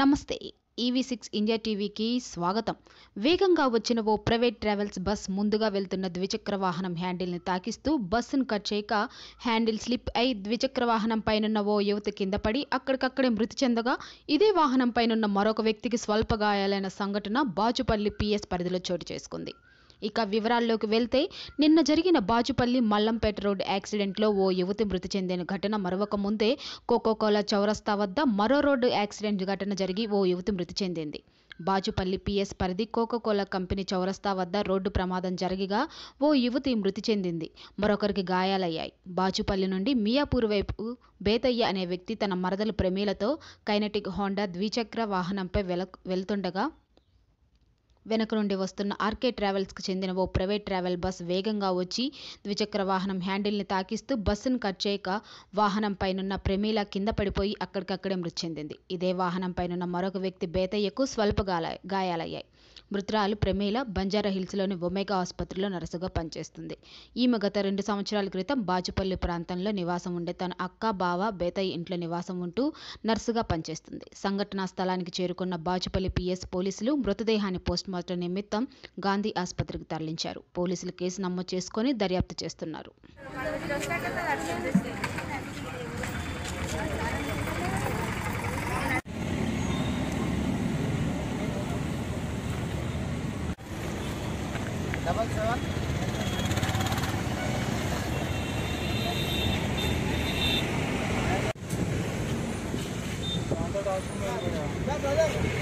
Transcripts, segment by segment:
నమస్తే EV six India టీవీకి స్వాగతం వేగంగా వచ్చిన ఓ ప్రైవేట్ ట్రావెల్స్ బస్ ముందుగా వెళ్తున్న ద్విచక్ర వాహనం హ్యాండిల్ని తాకిస్తూ బస్సును కట్ చేయక హ్యాండిల్ స్లిప్ అయి ద్విచక్ర వాహనం పైనున్న ఓ యువతి కింద పడి అక్కడికక్కడే మృతి చెందగా ఇదే వాహనం పైనున్న మరొక వ్యక్తికి స్వల్ప గాయాలైన సంఘటన బాచుపల్లి పీఎస్ పరిధిలో చోటు చేసుకుంది ఇక వివరాల్లోకి వెళ్తే నిన్న జరిగిన బాచుపల్లి మల్లంపేట రోడ్ యాక్సిడెంట్లో ఓ యువతి మృతి చెందిన ఘటన మరొక ముందే కోకోకోలా చౌరస్తా వద్ద మరో రోడ్డు యాక్సిడెంట్ ఘటన జరిగి ఓ యువతి మృతి చెందింది బాచుపల్లి పిఎస్ పరిధి కోకోకోలా కంపెనీ చౌరస్తా వద్ద రోడ్డు ప్రమాదం జరిగిగా ఓ యువతి మృతి చెందింది మరొకరికి గాయాలయ్యాయి బాచుపల్లి నుండి మియాపూర్ వైపు బేతయ్య అనే వ్యక్తి తన మరదలు ప్రేమీలతో కైనటిక్ హోండా ద్విచక్ర వాహనంపై వెల వెళ్తుండగా వెనక నుండి వస్తున్న ఆర్కే ట్రావెల్స్కు చెందిన ఓ ప్రైవేట్ ట్రావెల్ బస్ వేగంగా వచ్చి ద్విచక్ర వాహనం హ్యాండిల్ని తాకిస్తూ బస్సును కట్ చేయక వాహనం పైనున్న ప్రమీల కింద పడిపోయి అక్కడికక్కడే మృతి చెందింది ఇదే వాహనం పైనున్న మరొక వ్యక్తి బేతయ్యకు స్వల్ప గాయాలయ్యాయి మృతురాలు ప్రమీల బంజారాహిల్స్లోని ఒమేగా ఆసుపత్రిలో నర్సుగా పనిచేస్తుంది ఈమె గత రెండు సంవత్సరాల క్రితం బాచుపల్లి ప్రాంతంలో నివాసం ఉండే తన అక్క బావ బేతయ్య ఇంట్లో నివాసం ఉంటూ నర్సుగా పనిచేస్తుంది సంఘటనా స్థలానికి చేరుకున్న బాచుపల్లి పిఎస్ పోలీసులు మృతదేహాన్ని పోస్టుమార్టం నిమిత్తం గాంధీ ఆసుపత్రికి తరలించారు పోలీసులు కేసు నమోదు చేసుకొని దర్యాప్తు చేస్తున్నారు डबल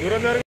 सेवन ब्रदर